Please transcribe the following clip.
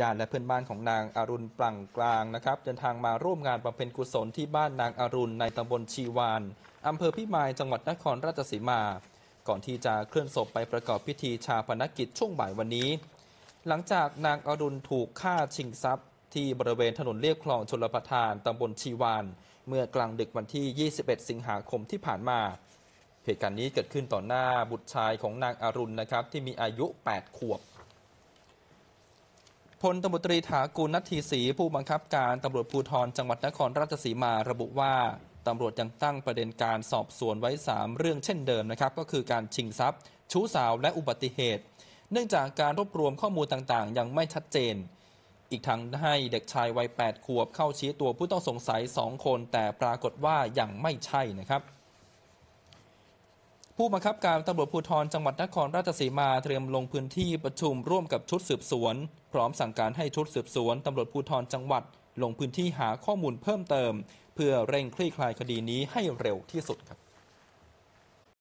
ญาติและเพื่อนบ้านของนางอารุณปลังกลางนะครับเดินทางมาร่วมงานบำเพ็ญกุศลที่บ้านนางอารุณในตำบลชีวานอำเภอพิมายจังหวัดนครราชสีมา ก่อนที่จะเคลื่อนศพไปประกอบพิธีชาพนกิจช่วงบ่ายวันนี้ หลังจากนางอารุณถูกฆ่าชิงทรัพย์ ที่บริเวณถนนเลียบคลองชลประทานตำบลชีวานเมื่อกลางดึกวันที่ 21 สิงหาคมที่ผ่านมา เหตุการณ์นี้เกิดขึ้นต่อหน้าบุตรชายของนางอารุณนะครับที่มีอายุ 8 ขวบพลตำรวจตรีถากูลนัททีศรีผู้บังคับการตำรวจภูธรจังหวัดนครราชสีมาระบุว่า ตำรวจยังตั้งประเด็นการสอบสวนไว้ 3 เรื่องเช่นเดิมนะครับ ก็คือการชิงทรัพย์ ชู้สาวและอุบัติเหตุ เนื่องจากการรวบรวมข้อมูลต่างๆ ยังไม่ชัดเจน อีกทั้งให้เด็กชายวัย8ขวบเข้าชี้ตัวผู้ต้องสงสัย 2 คน แต่ปรากฏว่ายังไม่ใช่นะครับผู้บังคับการตำรวจภูธรจังหวัดนครราชสีมาเตรียมลงพื้นที่ประชุม ร่วมกับชุดสืบสวน พร้อมสั่งการให้ชุดสืบสวนตำรวจภูธรจังหวัด ลงพื้นที่หาข้อมูลเพิ่มเติม เพื่อเร่งคลี่คลายคดีนี้ให้เร็วที่สุดครับ